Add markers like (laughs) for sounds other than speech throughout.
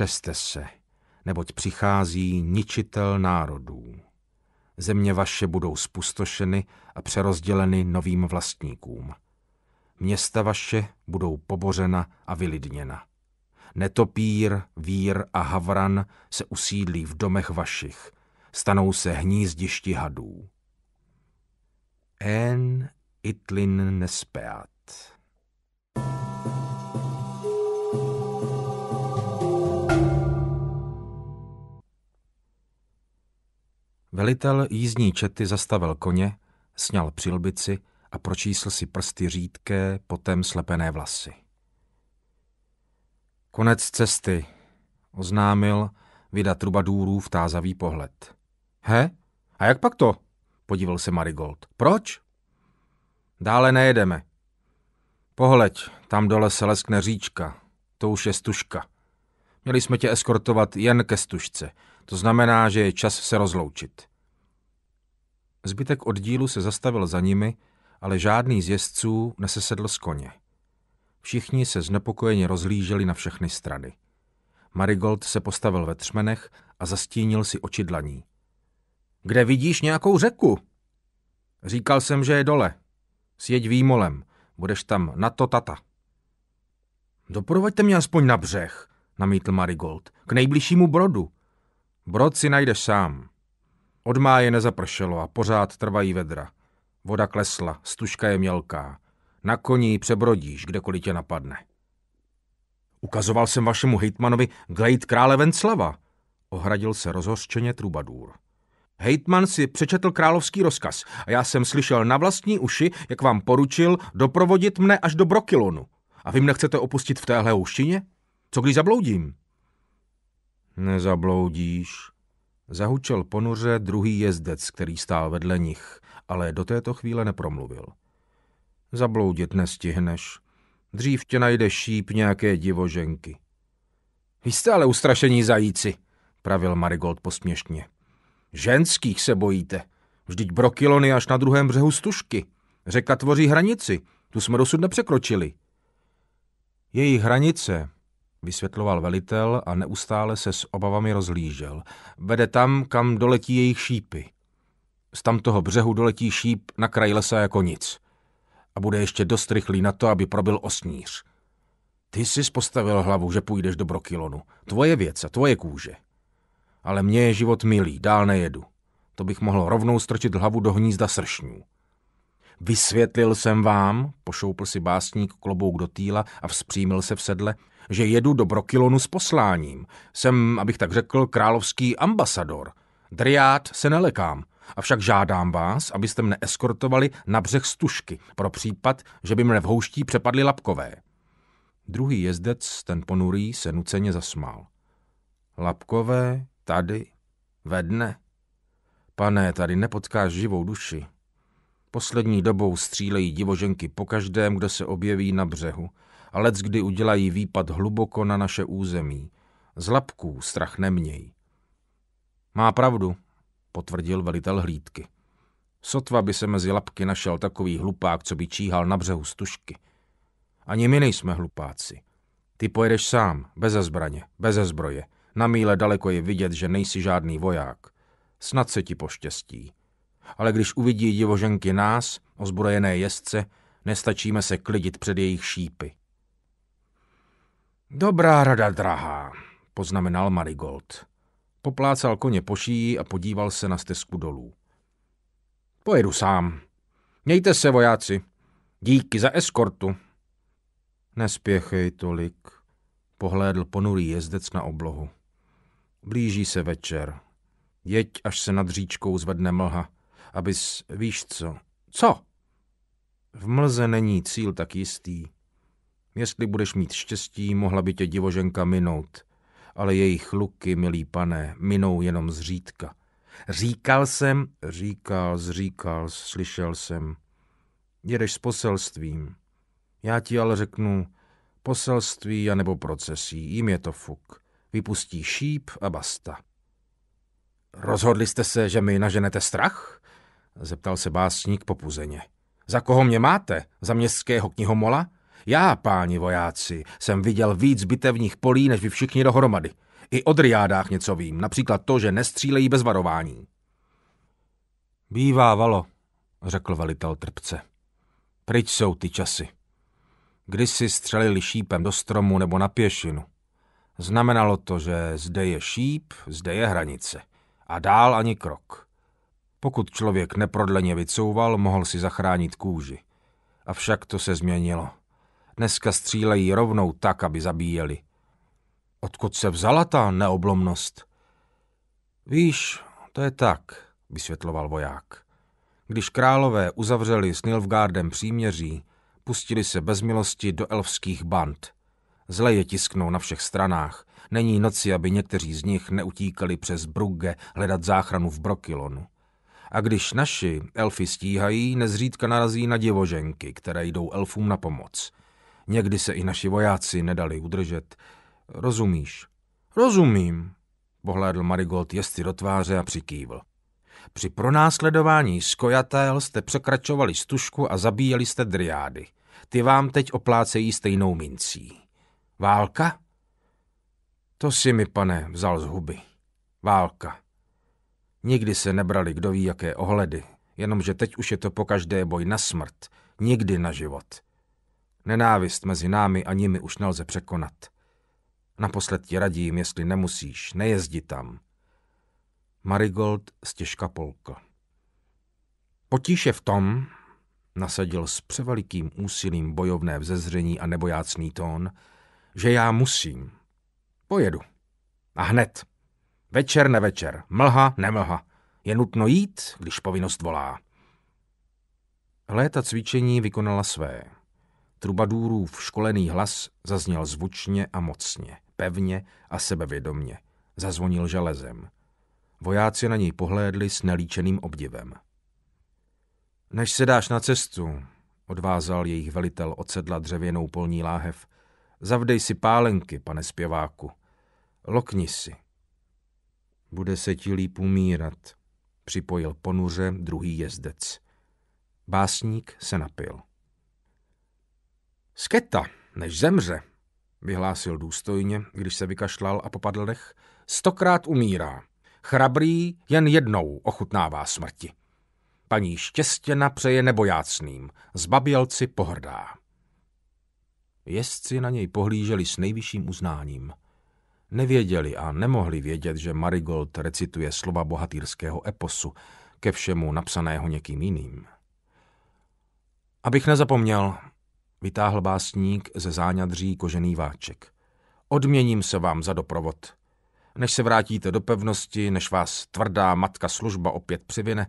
třeste se, neboť přichází ničitel národů. Země vaše budou spustošeny a přerozděleny novým vlastníkům. Města vaše budou pobořena a vylidněna. Netopír, vír a havran se usídlí v domech vašich, stanou se hnízdišti hadů. En itlin nespeat. Velitel jízdní čety zastavil koně, sněl přilbici a pročísl si prsty řídké, potem slepené vlasy. Konec cesty, oznámil vida trubadůrů tázavý pohled. He? A jak pak to? Podíval se Marigold. Proč? Dále nejedeme. Pohleď, tam dole se leskne říčka. To už je stužka. Měli jsme tě eskortovat jen ke stužce. To znamená, že je čas se rozloučit. Zbytek oddílu se zastavil za nimi, ale žádný z jezdců nesesedl z koně. Všichni se znepokojeně rozlíželi na všechny strany. Marigold se postavil ve třmenech a zastínil si oči dlaní. Kde vidíš nějakou řeku? Říkal jsem, že je dole. Sjeď výmolem, budeš tam na to tata. Doprovaďte mě aspoň na břeh, namítl Marigold, k nejbližšímu brodu. Brod si najdeš sám. Od máje nezapršelo a pořád trvají vedra. Voda klesla, stužka je mělká. Na koní přebrodíš, kdekoliv tě napadne. Ukazoval jsem vašemu hejtmanovi glejt krále Venclava, ohradil se rozhořčeně Trubadůr. Hejtman si přečetl královský rozkaz a já jsem slyšel na vlastní uši, jak vám poručil doprovodit mne až do Brokilonu. A vy mne chcete opustit v téhle houštině? Co když zabloudím? Nezabloudíš, zahučel ponuře druhý jezdec, který stál vedle nich, ale do této chvíle nepromluvil. Zabloudit nestihneš. Dřív tě najde šíp nějaké divoženky. Vy jste ale ustrašení zajíci, pravil Marigold posměšně. Ženských se bojíte. Vždyť brokilony až na druhém břehu stušky. Řeka tvoří hranici. Tu jsme dosud nepřekročili. Její hranice vysvětloval velitel a neustále se s obavami rozlížel. Vede tam, kam doletí jejich šípy. Z tamtoho břehu doletí šíp na kraj lesa jako nic. A bude ještě dost rychlý na to, aby probil osníř. Ty jsi postavil hlavu, že půjdeš do Brokilonu. Tvoje věc a tvoje kůže. Ale mně je život milý, dál nejedu. To bych mohl rovnou strčit hlavu do hnízda sršňů. Vysvětlil jsem vám, pošoupl si básník klobouk do týla a vzpřímil se v sedle – že jedu do Brokilonu s posláním. Jsem, abych tak řekl, královský ambasador. Driát se nelekám, avšak žádám vás, abyste mne eskortovali na břeh stušky pro případ, že by mne v houští přepadly lapkové. Druhý jezdec, ten ponurý, se nuceně zasmál. Lapkové tady, ve dne. Pane, tady nepotkáš živou duši. Poslední dobou střílejí divoženky po každém, kdo se objeví na břehu a lec kdy udělají výpad hluboko na naše území. Z labků strach neměj. Má pravdu, potvrdil velitel hlídky. Sotva by se mezi labky našel takový hlupák, co by číhal na břehu stušky. Ani my nejsme hlupáci. Ty pojedeš sám, bez zbraně, bez zbroje. Na míle daleko je vidět, že nejsi žádný voják. Snad se ti poštěstí. Ale když uvidí divoženky nás, ozbrojené jezdce, nestačíme se klidit před jejich šípy. Dobrá rada, drahá, poznamenal Marigold. Poplácal koně po šíji a podíval se na stezku dolů. Pojedu sám. Mějte se, vojáci. Díky za eskortu. Nespěchej tolik, pohlédl ponurý jezdec na oblohu. Blíží se večer. Jeď, až se nad říčkou zvedne mlha, abys, víš co. Co? V mlze není cíl tak jistý. Jestli budeš mít štěstí, mohla by tě divoženka minout. Ale jejich luky, milý pane, minou jenom zřídka. Říkal jsem, říkal, zříkal, slyšel jsem. Jedeš s poselstvím. Já ti ale řeknu, poselství a nebo procesí, jim je to fuk. Vypustí šíp a basta. Rozhodli jste se, že mi naženete strach? Zeptal se básník popuzeně. Za koho mě máte? Za městského knihomola? Já, páni vojáci, jsem viděl víc bitevních polí, než vy všichni dohromady. I o driádách něco vím, například to, že nestřílejí bez varování. Bývávalo, řekl velitel trpce. Pryč jsou ty časy. Když si střelili šípem do stromu nebo na pěšinu. Znamenalo to, že zde je šíp, zde je hranice. A dál ani krok. Pokud člověk neprodleně vycouval, mohl si zachránit kůži. Avšak to se změnilo. Dneska střílejí rovnou tak, aby zabíjeli. Odkud se vzala ta neoblomnost? Víš, to je tak, vysvětloval voják. Když králové uzavřeli s Nilfgaardem příměří, pustili se bez milosti do elfských band. Zle je tisknou na všech stranách. Není noci, aby někteří z nich neutíkali přes Brugge hledat záchranu v Brokilonu. A když naši elfy stíhají, nezřídka narazí na divoženky, které jdou elfům na pomoc. Někdy se i naši vojáci nedali udržet. Rozumíš? Rozumím, pohlédl Marigold jestli do tváře a přikývl. Při pronásledování skojatel jste překračovali stužku a zabíjeli jste driády. Ty vám teď oplácejí stejnou mincí. Válka? To si mi, pane, vzal z huby. Válka. Nikdy se nebrali kdo ví jaké ohledy, jenomže teď už je to po každé boj na smrt, nikdy na život. Nenávist mezi námi a nimi už nelze překonat. Naposled ti radím, jestli nemusíš, nejezdi tam. Marigold stěžka polkl. Potíž je v tom, nasadil s převelikým úsilím bojovné vzezření a nebojácný tón, že já musím. Pojedu. A hned. Večer, nevečer, mlha, nemlha. Je nutno jít, když povinnost volá. Léta cvičení vykonala své. Trubadůrův školený hlas zazněl zvučně a mocně, pevně a sebevědomně. Zazvonil železem. Vojáci na něj pohlédli s nelíčeným obdivem. Než se dáš na cestu, odvázal jejich velitel od sedla dřevěnou polní láhev, zavdej si pálenky, pane zpěváku. Lokni si. Bude se ti líp umírat, připojil ponuře druhý jezdec. Básník se napil. Sketa, než zemře, vyhlásil důstojně, když se vykašlal a popadl dech, stokrát umírá. Chrabrý jen jednou ochutnává smrti. Paní štěstěna přeje nebojácným, zbabělci pohrdá. Jezdci na něj pohlíželi s nejvyšším uznáním. Nevěděli a nemohli vědět, že Marigold recituje slova bohatýrského eposu, ke všemu napsaného někým jiným. Abych nezapomněl, vytáhl básník ze záňadří kožený váček. Odměním se vám za doprovod. Než se vrátíte do pevnosti, než vás tvrdá matka služba opět přivine,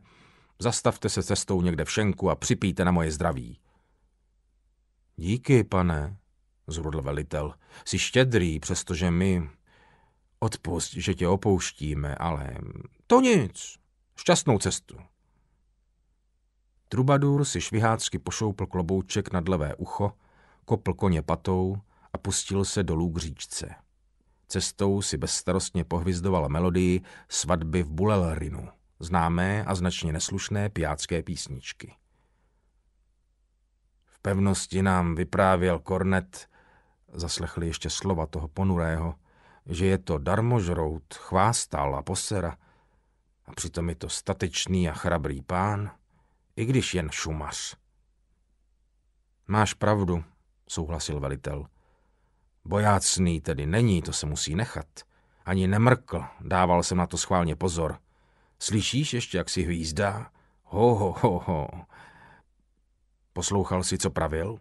zastavte se cestou někde v šenku a připijte na moje zdraví. Díky, pane, zrudl velitel. Jsi štědrý, přestože my... Odpust, že tě opouštíme, ale... To nic. Šťastnou cestu. Trubadur si švihácky pošoupl klobouček nad levé ucho, kopl koně patou a pustil se dolů k říčce. Cestou si bezstarostně pohvizdoval melodii svatby v Bulelrinu, známé a značně neslušné pijácké písničky. V pevnosti nám vyprávěl Kornet, zaslechli ještě slova toho ponurého, že je to darmožrout, chvástal a posera, a přitom je to statečný a chrabrý pán – i když jen šumař. Máš pravdu, souhlasil velitel. Bojácný tedy není, to se musí nechat. Ani nemrkl, dával jsem na to schválně pozor. Slyšíš ještě, jak si hvízdá? Ho, ho, ho, ho. Poslouchal si, co pravil?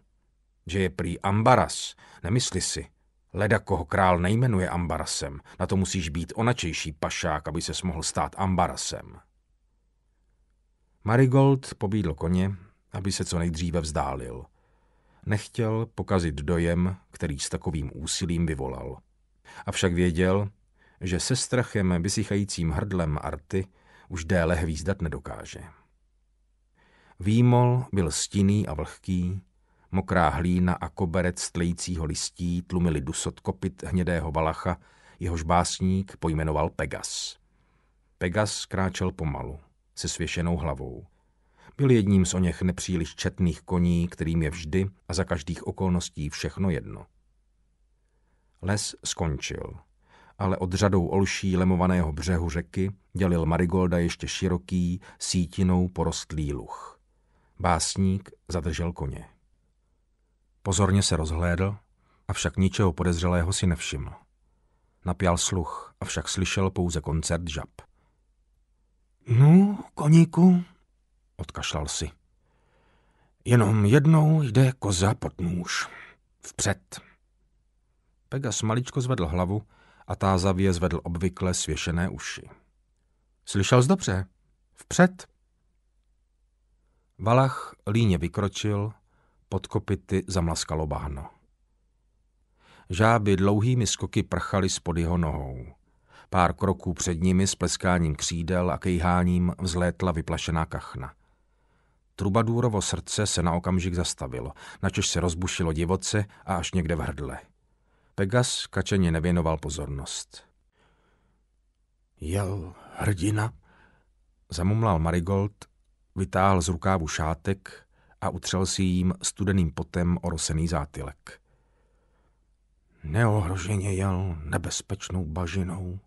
Že je prý Ambaras, nemysli si. Leda, koho král nejmenuje Ambarasem, na to musíš být onačejší pašák, aby se mohl stát Ambarasem. Marigold pobídl koně, aby se co nejdříve vzdálil. Nechtěl pokazit dojem, který s takovým úsilím vyvolal. Avšak věděl, že se strachem vysychajícím hrdlem Arty už déle hvízdat nedokáže. Výmol byl stinný a vlhký, mokrá hlína a koberec tlejícího listí tlumili dusot kopit hnědého balacha, jehož básník pojmenoval Pegas. Pegas kráčel pomalu se svěšenou hlavou. Byl jedním z o něch nepříliš četných koní, kterým je vždy a za každých okolností všechno jedno. Les skončil, ale od řadou olší lemovaného břehu řeky dělil Marigolda ještě široký, sítinou porostlý luch. Básník zadržel koně. Pozorně se rozhlédl, avšak ničeho podezřelého si nevšiml. Napjal sluch, avšak slyšel pouze koncert žab. No, koníku, odkašlal si. Jenom jednou jde koza pod nůž. Vpřed. Pegas maličko zvedl hlavu a tázavě zvedl obvykle svěšené uši. Slyšel jsi dobře? Vpřed. Valach líně vykročil, pod kopity zamlaskalo bahno. Žáby dlouhými skoky prchaly spod jeho nohou. Pár kroků před nimi s pleskáním křídel a kejháním vzlétla vyplašená kachna. Trubadúrovo srdce se na okamžik zastavilo, načež se rozbušilo divoce a až někde v hrdle. Pegas kačeně nevěnoval pozornost. Jel hrdina? Zamumlal Marigold, vytáhl z rukávu šátek a utřel si jím studeným potem orosený zátylek. Neohroženě jel nebezpečnou bažinou,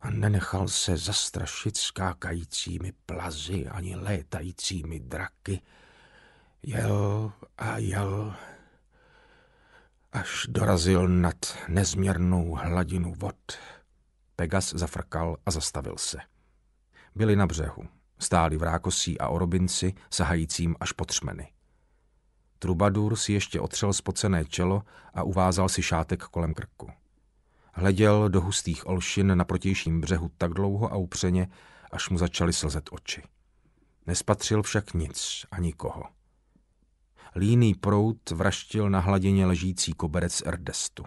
a nenechal se zastrašit skákajícími plazy ani létajícími draky. Jel a jel, až dorazil nad nezměrnou hladinu vod. Pegas zafrkal a zastavil se. Byli na břehu, stáli v rákosí a orobinci, sahajícím až po třmeny. Trubadur si ještě otřel spocené čelo a uvázal si šátek kolem krku. Hleděl do hustých olšin na protějším břehu tak dlouho a upřeně, až mu začaly slzet oči. Nespatřil však nic a nikoho. Líný prout vraštil na hladině ležící koberec erdestu.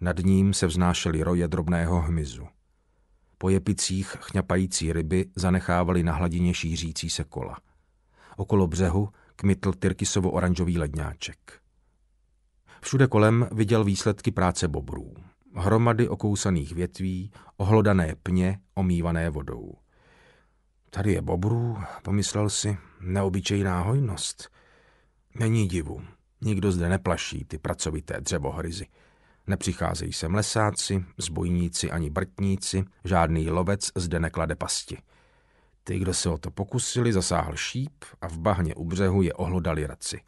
Nad ním se vznášely roje drobného hmyzu. Po jepicích chňapající ryby zanechávaly na hladině šířící se kola. Okolo břehu kmitl tyrkysovo oranžový ledňáček. Všude kolem viděl výsledky práce bobrů. Hromady okousaných větví, ohlodané pně, omývané vodou. Tady je bobrů, pomyslel si, neobyčejná hojnost. Není divu, nikdo zde neplaší ty pracovité dřevohryzy. Nepřicházejí sem lesáci, zbojníci ani brtníci, žádný lovec zde neklade pasti. Ty, kdo se o to pokusili, zasáhl šíp a v bahně u břehu je ohlodali raci.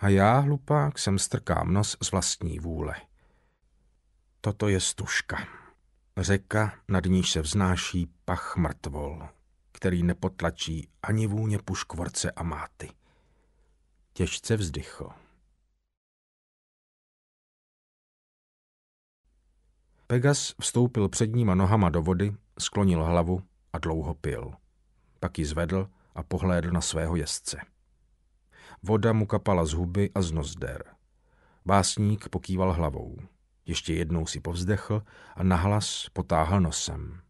A já, hlupák, sem strkám nos z vlastní vůle. Toto je stužka. Řeka, nad níž se vznáší pach mrtvol, který nepotlačí ani vůně puškvorce a máty. Těžce vzdychl. Pegas vstoupil předníma nohama do vody, sklonil hlavu a dlouho pil. Pak ji zvedl a pohlédl na svého jezdce. Voda mu kapala z huby a z nozder. Básník pokýval hlavou. Ještě jednou si povzdechl a nahlas potáhl nosem.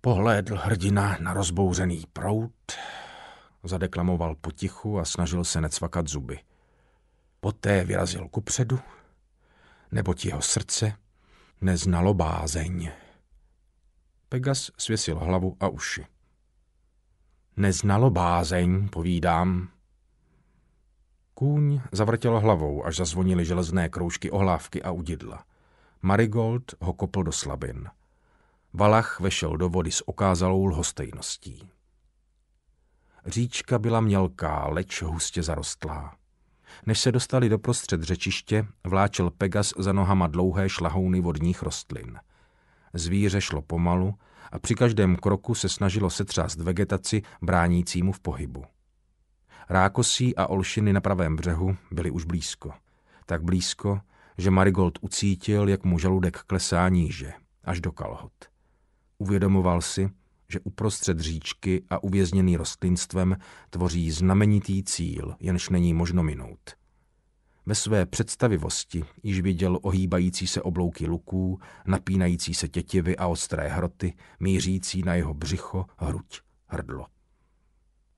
Pohlédl hrdina na rozbouřený prout, zadeklamoval potichu a snažil se necvakat zuby. Poté vyrazil kupředu, neboť jeho srdce neznalo bázeň. Pegas svěsil hlavu a uši. Neznalo bázeň, povídám, Kůň zavrtěl hlavou, až zazvonily železné kroužky ohlávky a udidla. Marigold ho kopl do slabin. Valach vešel do vody s okázalou lhostejností. Říčka byla mělká, leč hustě zarostlá. Než se dostali do prostřed řečiště, vláčel Pegas za nohama dlouhé šlahouny vodních rostlin. Zvíře šlo pomalu a při každém kroku se snažilo setřást vegetaci bránícímu v pohybu. Rákosí a Olšiny na pravém břehu byly už blízko. Tak blízko, že Marigold ucítil, jak mu žaludek klesá níže, až do kalhot. Uvědomoval si, že uprostřed říčky a uvězněný rostlinstvem tvoří znamenitý cíl, jenž není možno minout. Ve své představivosti již viděl ohýbající se oblouky luků, napínající se tětivy a ostré hroty, mířící na jeho břicho, hruď, hrdlo.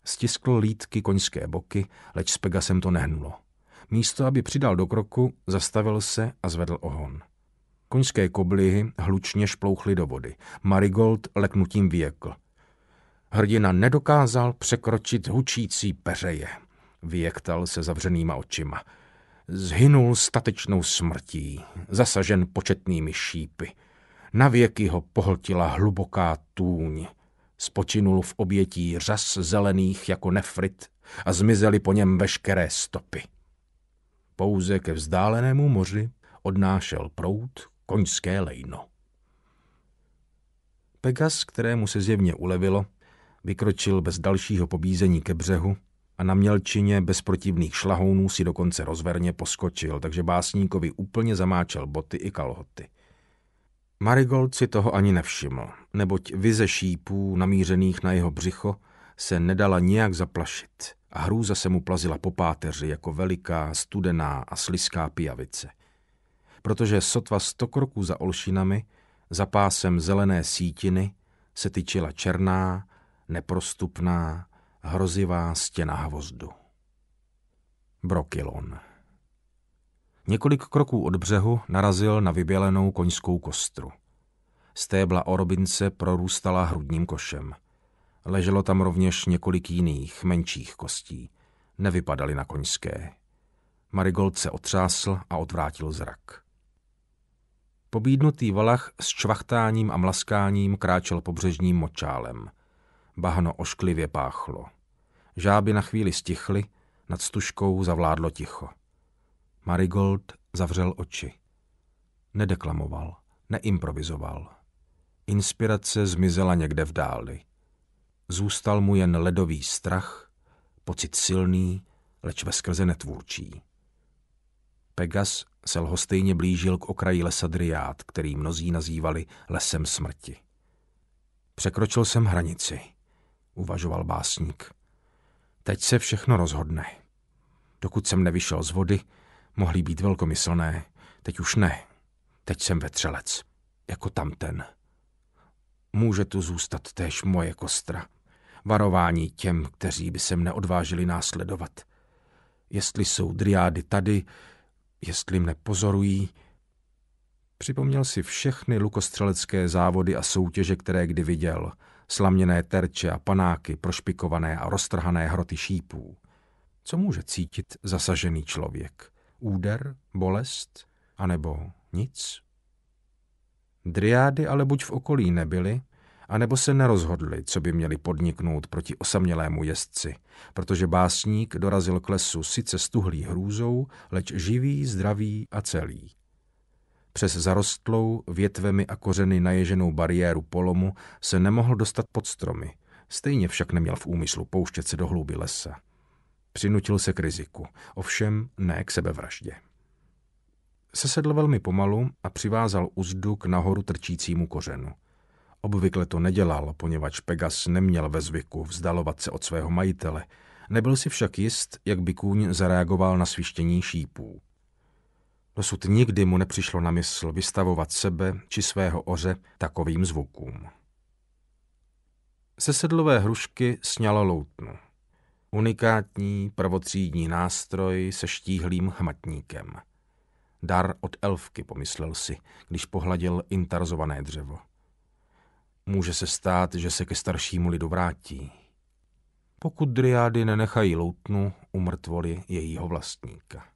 Stiskl lítky koňské boky, leč s Pegasem to nehnulo. Místo, aby přidal do kroku, zastavil se a zvedl ohon. Koňské koblihy hlučně šplouchly do vody. Marigold leknutím vyjekl. Hrdina nedokázal překročit hučící peřeje. Vyjektal se zavřenýma očima. Zhynul statečnou smrtí, zasažen početnými šípy. Navěky ho pohltila hluboká tůň spočinul v obětí řas zelených jako nefrit a zmizely po něm veškeré stopy. Pouze ke vzdálenému moři odnášel prout koňské lejno. Pegas, kterému se zjevně ulevilo, vykročil bez dalšího pobízení ke břehu a na mělčině bez protivných šlahounů si dokonce rozverně poskočil, takže básníkovi úplně zamáčel boty i kalhoty. Marigold si toho ani nevšiml, neboť vize šípů namířených na jeho břicho se nedala nijak zaplašit a hrůza se mu plazila po páteři jako veliká, studená a sliská pijavice. Protože sotva sto kroků za olšinami, za pásem zelené sítiny, se tyčila černá, neprostupná, hrozivá stěna hvozdu. Brokilon. Několik kroků od břehu narazil na vybělenou koňskou kostru. Stébla orobince prorůstala hrudním košem. Leželo tam rovněž několik jiných, menších kostí. Nevypadaly na koňské. Marigold se otřásl a odvrátil zrak. Pobídnutý valach s čvachtáním a mlaskáním kráčel pobřežním močálem. Bahno ošklivě páchlo. Žáby na chvíli stichly, nad stužkou zavládlo ticho. Marigold zavřel oči. Nedeklamoval, neimprovizoval. Inspirace zmizela někde v dáli. Zůstal mu jen ledový strach, pocit silný, leč ve skrze netvůrčí. Pegas se lhostejně blížil k okraji lesa Driát, který mnozí nazývali lesem smrti. Překročil jsem hranici, uvažoval básník. Teď se všechno rozhodne. Dokud jsem nevyšel z vody, Mohly být velkomyslné, teď už ne. Teď jsem vetřelec, jako tamten. Může tu zůstat též moje kostra. Varování těm, kteří by se mne odvážili následovat. Jestli jsou driády tady, jestli mne pozorují, Připomněl si všechny lukostřelecké závody a soutěže, které kdy viděl. Slaměné terče a panáky, prošpikované a roztrhané hroty šípů. Co může cítit zasažený člověk? úder, bolest, anebo nic? Driády ale buď v okolí nebyly, anebo se nerozhodli, co by měli podniknout proti osamělému jezdci, protože básník dorazil k lesu sice stuhlý hrůzou, leč živý, zdravý a celý. Přes zarostlou, větvemi a kořeny naježenou bariéru polomu se nemohl dostat pod stromy, stejně však neměl v úmyslu pouštět se do hlouby lesa. Přinutil se k riziku, ovšem ne k sebevraždě. Sesedl velmi pomalu a přivázal uzdu k nahoru trčícímu kořenu. Obvykle to nedělal, poněvadž Pegas neměl ve zvyku vzdalovat se od svého majitele, nebyl si však jist, jak by kůň zareagoval na svištění šípů. Dosud nikdy mu nepřišlo na mysl vystavovat sebe či svého oře takovým zvukům. Sesedlové hrušky sněla loutnu. Unikátní prvotřídní nástroj se štíhlým hmatníkem. Dar od elfky, pomyslel si, když pohladil intarzované dřevo. Může se stát, že se ke staršímu lidu vrátí. Pokud driády nenechají loutnu, umrtvoli jejího vlastníka.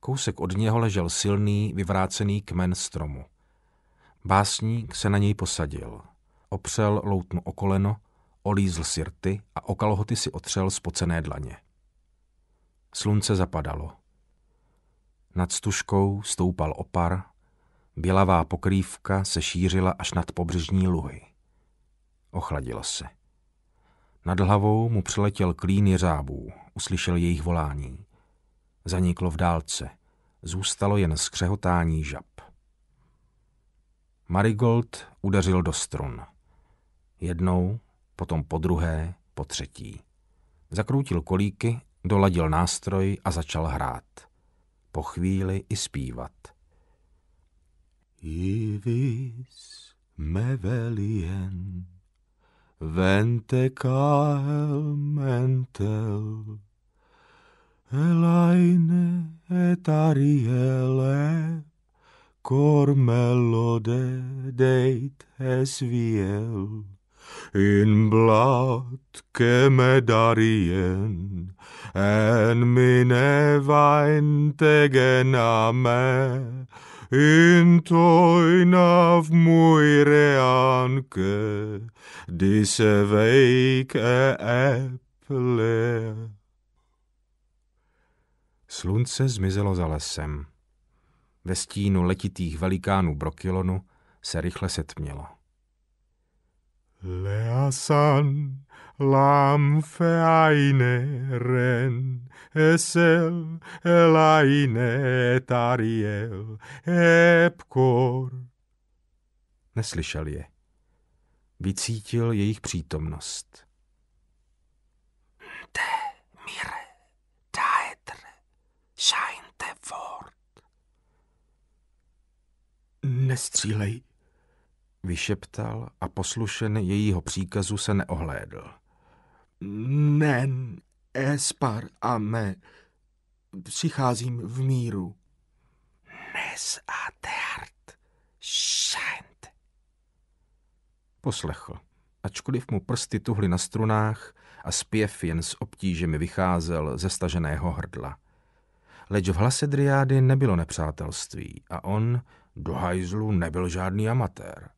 Kousek od něho ležel silný, vyvrácený kmen stromu. Básník se na něj posadil. Opřel loutnu o koleno olízl si rty a o kalhoty si otřel spocené dlaně. Slunce zapadalo. Nad stužkou stoupal opar, bělavá pokrývka se šířila až nad pobřežní luhy. Ochladilo se. Nad hlavou mu přiletěl klín jeřábů, uslyšel jejich volání. Zaniklo v dálce. Zůstalo jen skřehotání žab. Marigold udeřil do strun. Jednou, potom po druhé, po třetí. Zakroutil kolíky, doladil nástroj a začal hrát. Po chvíli i zpívat. Ivis mevelien, vente kael mentel, elaine etariele, kormelode deit esviel in blood came cemedarien, en mine vaintegena gename, in of toinav muireanque, disse veike apple. Slunce zmizelo za lesem. Ve stínu letitých velikánů Brokilonu se rychle setmělo. Leasan ren, Esel, Elaine, Tariel, Epkor. Neslyšel je. Vycítil jejich přítomnost. Te mire, daetre, shine te fort. Nestřílej, vyšeptal a poslušen jejího příkazu se neohlédl. Nen, espar a me, přicházím v míru. Nes a teart, šent. Poslechl, ačkoliv mu prsty tuhly na strunách a zpěv jen s obtížemi vycházel ze staženého hrdla. Leč v hlase Driády nebylo nepřátelství a on do hajzlu nebyl žádný amatér.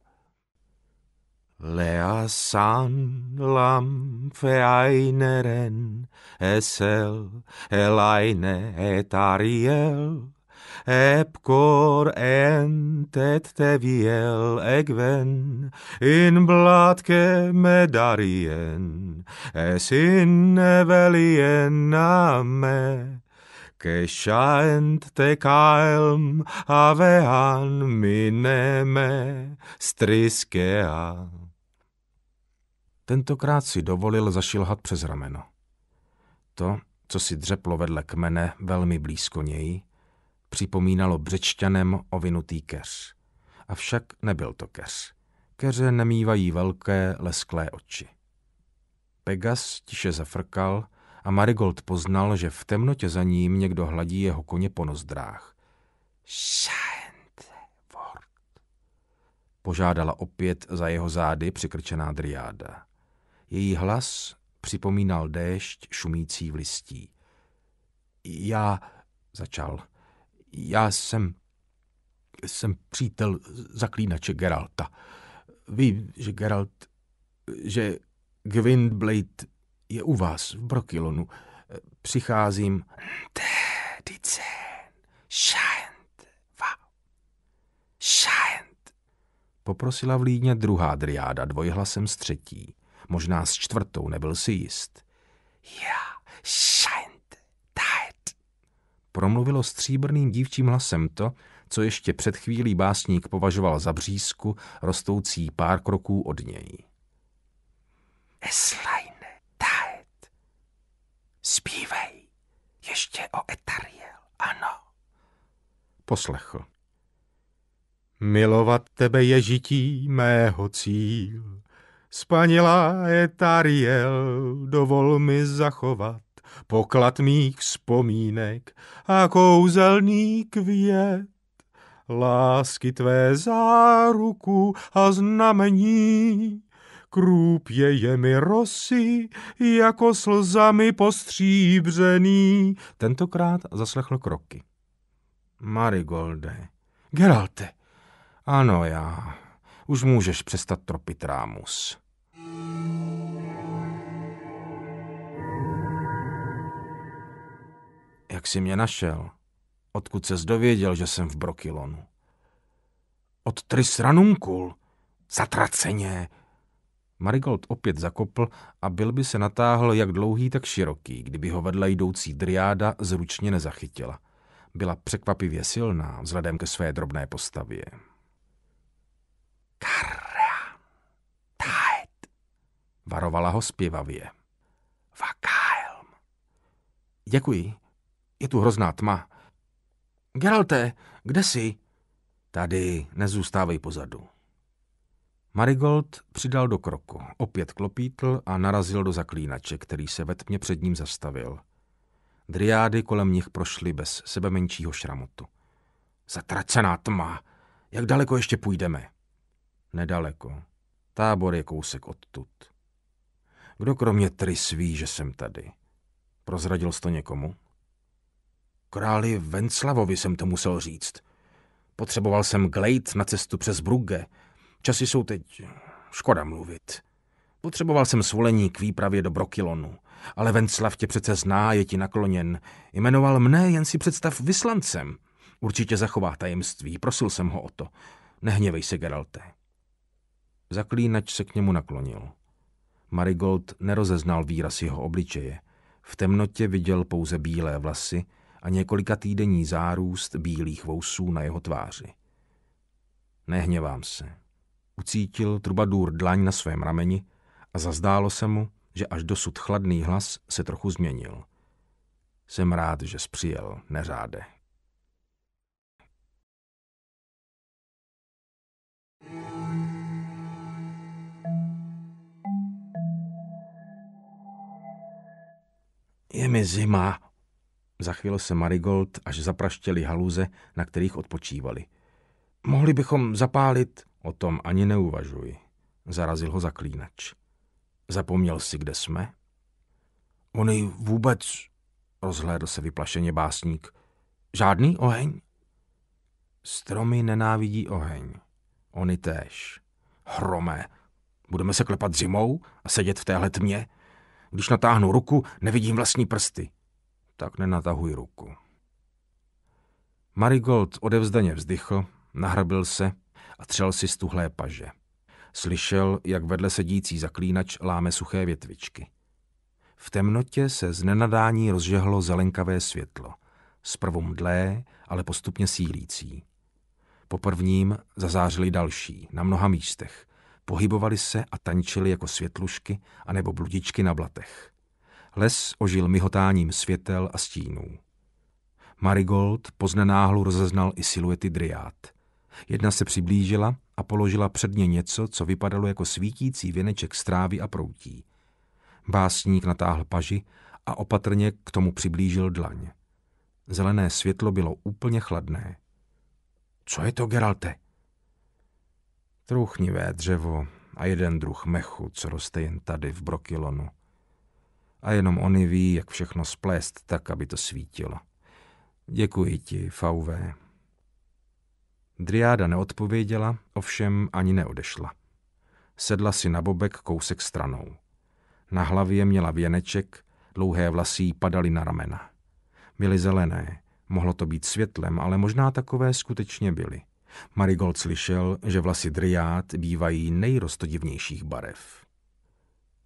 Lea san lam feaineren esel, elaine et ariel, Epcor entet te viel egven, in blatke medarien, es in velien name, Keschaent te calm avean mineme strisceam. Tentokrát si dovolil zašilhat přes rameno. To, co si dřeplo vedle kmene velmi blízko něj, připomínalo břečťanem ovinutý keř. Avšak nebyl to keř. Keře nemývají velké, lesklé oči. Pegas tiše zafrkal a Marigold poznal, že v temnotě za ním někdo hladí jeho koně po nozdrách. požádala opět za jeho zády přikrčená driáda. Její hlas připomínal déšť šumící v listí. Já, začal, já jsem, jsem přítel zaklínače Geralta. Vím, že Geralt, že Gwindblade je u vás v Brokilonu. Přicházím... Dicen, šajent, va, poprosila vlídně druhá driáda dvojhlasem s třetí možná s čtvrtou, nebyl si jist. Já scheint, tight. Promluvilo stříbrným dívčím hlasem to, co ještě před chvílí básník považoval za břízku, rostoucí pár kroků od něj. Es leine, Zpívej, ještě o Etariel, ano. Poslechl. Milovat tebe je žití mého cíl. Spanila etariel, dovol mi zachovat poklad mých vzpomínek a kouzelný květ. Lásky tvé záruku a znamení, krůpě je mi rosy, jako slzami postříbřený. Tentokrát zaslechl kroky. Marigolde, Geralte, ano já, už můžeš přestat tropit rámus. Jak jsi mě našel? Odkud ses dověděl, že jsem v Brokilonu? Od Tris Ranunkul. Zatraceně. Marigold opět zakopl a byl by se natáhl jak dlouhý, tak široký, kdyby ho vedla jdoucí driáda zručně nezachytila. Byla překvapivě silná vzhledem ke své drobné postavě. Karra, taet, varovala ho zpěvavě. Vakaelm. Děkuji, je tu hrozná tma. Geralte, kde jsi? Tady, nezůstávej pozadu. Marigold přidal do kroku, opět klopítl a narazil do zaklínače, který se ve tmě před ním zastavil. Driády kolem nich prošly bez sebe menšího šramotu. Zatracená tma! Jak daleko ještě půjdeme? nedaleko. Tábor je kousek odtud. Kdo kromě Trys ví, že jsem tady? Prozradil jsi to někomu? Králi Venclavovi jsem to musel říct. Potřeboval jsem glejt na cestu přes Brugge. Časy jsou teď... škoda mluvit. Potřeboval jsem svolení k výpravě do Brokilonu. Ale Venclav tě přece zná, je ti nakloněn. Jmenoval mne, jen si představ, vyslancem. Určitě zachová tajemství, prosil jsem ho o to. Nehněvej se, Geralte. Zaklínač se k němu naklonil. Marigold nerozeznal výraz jeho obličeje. V temnotě viděl pouze bílé vlasy a několika týdenní zárůst bílých vousů na jeho tváři. Nehněvám se. Ucítil trubadůr dlaň na svém rameni a zazdálo se mu, že až dosud chladný hlas se trochu změnil. Jsem rád, že spřijel, neřáde. Je mi zima. Zachvěl se Marigold, až zapraštěli haluze, na kterých odpočívali. Mohli bychom zapálit, o tom ani neuvažuji. Zarazil ho zaklínač. Zapomněl si, kde jsme? Ony vůbec, rozhlédl se vyplašeně básník. Žádný oheň? Stromy nenávidí oheň. Oni též. Hromé, budeme se klepat zimou a sedět v téhle tmě? Když natáhnu ruku, nevidím vlastní prsty. Tak nenatahuj ruku. Marigold odevzdaně vzdychl, nahrbil se a třel si stuhlé paže. Slyšel, jak vedle sedící zaklínač láme suché větvičky. V temnotě se z nenadání rozžehlo zelenkavé světlo. Zprvu mdlé, ale postupně sílící. Po prvním zazářili další, na mnoha místech pohybovali se a tančili jako světlušky anebo bludičky na blatech. Les ožil myhotáním světel a stínů. Marigold poznenáhlu rozeznal i siluety driát. Jedna se přiblížila a položila před ně něco, co vypadalo jako svítící věneček strávy a proutí. Básník natáhl paži a opatrně k tomu přiblížil dlaň. Zelené světlo bylo úplně chladné. Co je to, Geralte? Trůchnivé dřevo a jeden druh mechu, co roste jen tady v Brokilonu. A jenom oni ví, jak všechno splést tak, aby to svítilo. Děkuji ti, VV. Driáda neodpověděla, ovšem ani neodešla. Sedla si na bobek kousek stranou. Na hlavě měla věneček, dlouhé vlasy padaly na ramena. Byly zelené, mohlo to být světlem, ale možná takové skutečně byly. Marigold slyšel, že vlasy driát bývají nejrostodivnějších barev.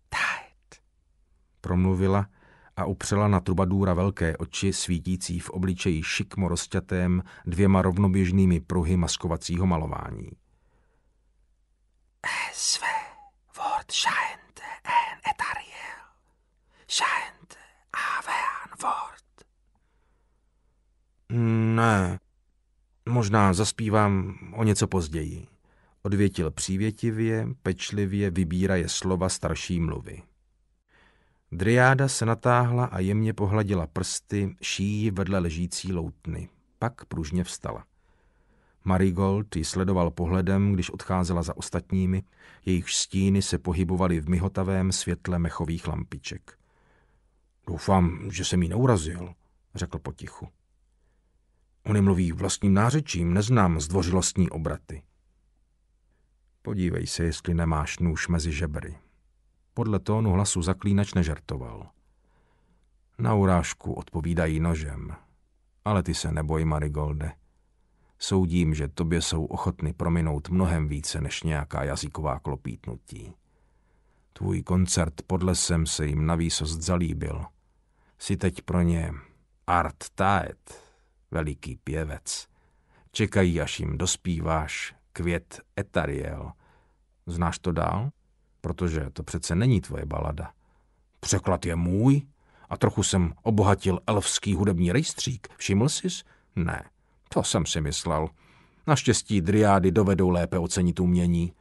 Tát, promluvila a upřela na trubadůra velké oči svítící v obličeji šikmo rozťatém dvěma rovnoběžnými pruhy maskovacího malování. Své vort šajente en etariel, a aven vort. Ne, Možná zaspívám o něco později. Odvětil přívětivě, pečlivě vybíraje slova starší mluvy. Driáda se natáhla a jemně pohladila prsty šíji vedle ležící loutny. Pak pružně vstala. Marigold ji sledoval pohledem, když odcházela za ostatními, jejich stíny se pohybovaly v myhotavém světle mechových lampiček. Doufám, že jsem mi neurazil, řekl potichu. Oni mluví vlastním nářečím, neznám zdvořilostní obraty. Podívej se, jestli nemáš nůž mezi žebry. Podle tónu hlasu zaklínač nežertoval. Na urážku odpovídají nožem. Ale ty se neboj, Marigolde. Soudím, že tobě jsou ochotny prominout mnohem více než nějaká jazyková klopítnutí. Tvůj koncert pod lesem se jim na výsost zalíbil. Jsi teď pro ně art taet, veliký pěvec. Čekají, až jim dospíváš květ etariel. Znáš to dál? Protože to přece není tvoje balada. Překlad je můj a trochu jsem obohatil elfský hudební rejstřík. Všiml sis? Ne, to jsem si myslel. Naštěstí driády dovedou lépe ocenit umění.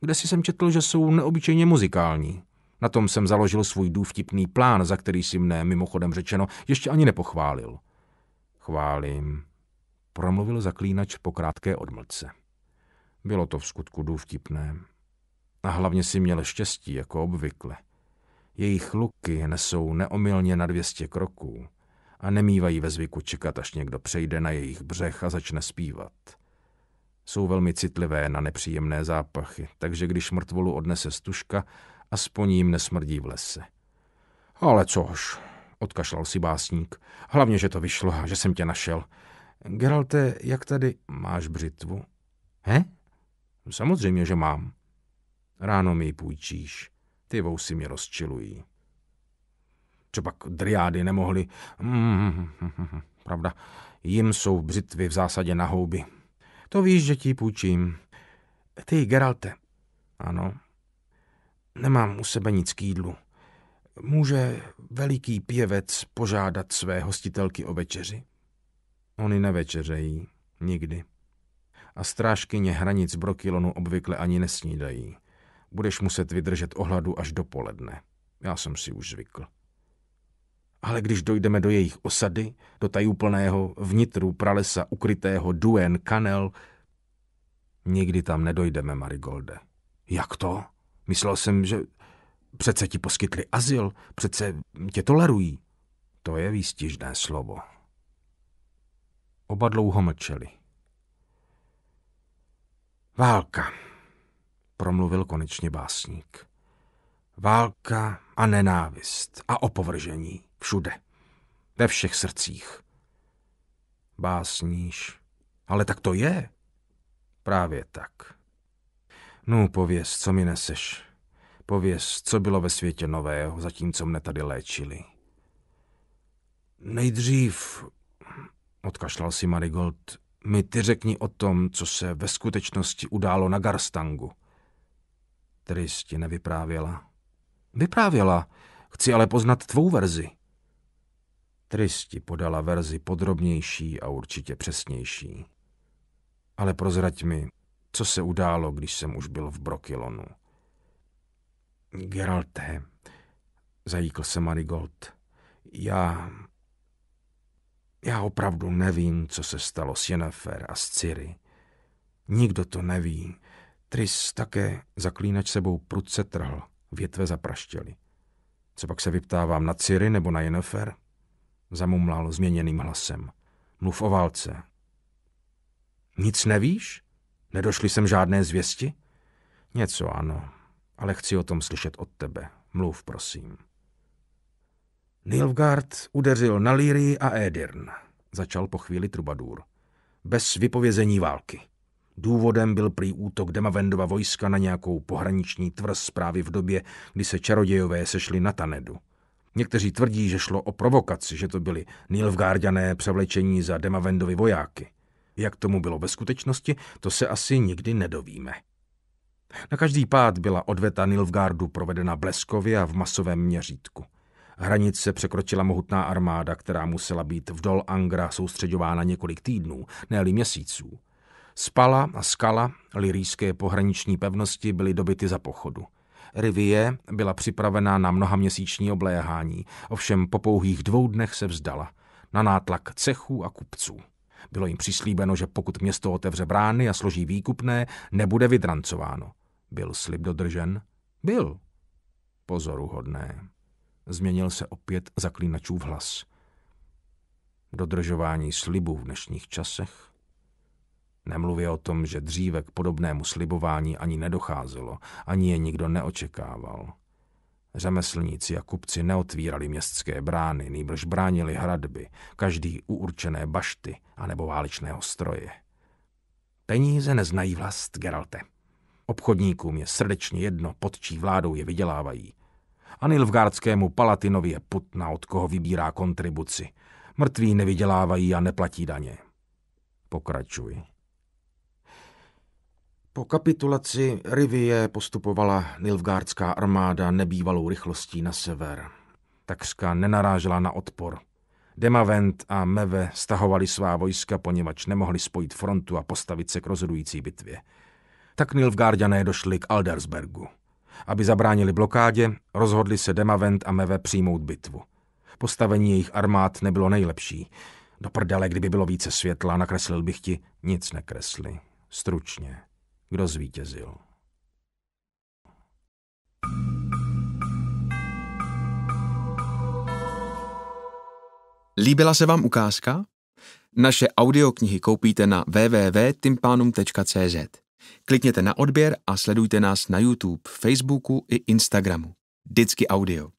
Kde si jsem četl, že jsou neobyčejně muzikální. Na tom jsem založil svůj důvtipný plán, za který si mne, mimochodem řečeno, ještě ani nepochválil. Chválím, promluvil zaklínač po krátké odmlce. Bylo to v skutku důvtipné. A hlavně si měl štěstí, jako obvykle. Jejich luky nesou neomylně na dvěstě kroků a nemývají ve zvyku čekat, až někdo přejde na jejich břeh a začne zpívat. Jsou velmi citlivé na nepříjemné zápachy, takže když mrtvolu odnese stužka, aspoň jim nesmrdí v lese. Ale což, odkašlal si básník. Hlavně, že to vyšlo, že jsem tě našel. Geralte, jak tady máš břitvu? He? Samozřejmě, že mám. Ráno mi ji půjčíš. Ty vousy mě rozčilují. Třeba driády nemohly. Mm, (laughs) pravda, jim jsou břitvy v zásadě na houby. To víš, že ti půjčím. Ty, Geralte. Ano. Nemám u sebe nic k jídlu. Může veliký pěvec požádat své hostitelky o večeři? Oni nevečeřejí, nikdy. A strážkyně hranic Brokilonu obvykle ani nesnídají. Budeš muset vydržet ohladu až do poledne. Já jsem si už zvykl. Ale když dojdeme do jejich osady, do tajuplného vnitru pralesa ukrytého duen kanel, nikdy tam nedojdeme, Marigolde. Jak to? Myslel jsem, že Přece ti poskytli azyl, přece tě tolerují. To je výstižné slovo. Oba dlouho mlčeli. Válka, promluvil konečně básník. Válka a nenávist a opovržení všude, ve všech srdcích. Básníš, ale tak to je. Právě tak. No, pověz, co mi neseš. Pověz, co bylo ve světě nového, zatímco mne tady léčili. Nejdřív, odkašlal si Marigold, mi ty řekni o tom, co se ve skutečnosti událo na Garstangu. Tris ti nevyprávěla. Vyprávěla, chci ale poznat tvou verzi. Tris ti podala verzi podrobnější a určitě přesnější. Ale prozrať mi, co se událo, když jsem už byl v Brokilonu. Geralté, zajíkl se Marigold, já... Já opravdu nevím, co se stalo s Jennifer a s Ciri. Nikdo to neví. Tris také zaklínač sebou prudce trhl, větve zapraštěly. Co pak se vyptávám na Ciri nebo na Jennifer? Zamumlal změněným hlasem. Mluv o válce. Nic nevíš? Nedošli sem žádné zvěsti? Něco ano, ale chci o tom slyšet od tebe. Mluv, prosím. Nilfgaard udeřil na Lírii a Edirn, začal po chvíli Trubadur. Bez vypovězení války. Důvodem byl prý útok Demavendova vojska na nějakou pohraniční tvrz právě v době, kdy se čarodějové sešli na Tanedu. Někteří tvrdí, že šlo o provokaci, že to byli Nilfgaardiané převlečení za Demavendovy vojáky. Jak tomu bylo ve skutečnosti, to se asi nikdy nedovíme. Na každý pád byla odveta Nilfgaardu provedena bleskově a v masovém měřítku. Hranice překročila mohutná armáda, která musela být v dol Angra soustředována několik týdnů, ne měsíců. Spala a Skala, lirijské pohraniční pevnosti, byly dobyty za pochodu. Rivie byla připravená na mnohaměsíční obléhání, ovšem po pouhých dvou dnech se vzdala, na nátlak cechů a kupců. Bylo jim přislíbeno, že pokud město otevře brány a složí výkupné, nebude vydrancováno. Byl slib dodržen? Byl. Pozoruhodné. Změnil se opět zaklínačův hlas. Dodržování slibů v dnešních časech? Nemluvě o tom, že dříve k podobnému slibování ani nedocházelo, ani je nikdo neočekával. Řemeslníci a kupci neotvírali městské brány, nýbrž bránili hradby, každý u určené bašty anebo válečného stroje. Peníze neznají vlast, Geralte. Obchodníkům je srdečně jedno, pod čí vládou je vydělávají. A Nilfgardskému palatinovi je putna, od koho vybírá kontribuci. Mrtví nevydělávají a neplatí daně. Pokračuji. Po kapitulaci Rivie postupovala Nilfgaardská armáda nebývalou rychlostí na sever. Takřka nenarážela na odpor. Demavent a Meve stahovali svá vojska, poněvadž nemohli spojit frontu a postavit se k rozhodující bitvě. Tak Nilfgaardiané došli k Aldersbergu. Aby zabránili blokádě, rozhodli se Demavent a Meve přijmout bitvu. Postavení jejich armád nebylo nejlepší. Do prdele, kdyby bylo více světla, nakreslil bych ti, nic nekresli. Stručně, kdo zvítězil. Líbila se vám ukázka? Naše audioknihy koupíte na www.timpanum.cz. Klikněte na odběr a sledujte nás na YouTube, Facebooku i Instagramu. Vždycky audio.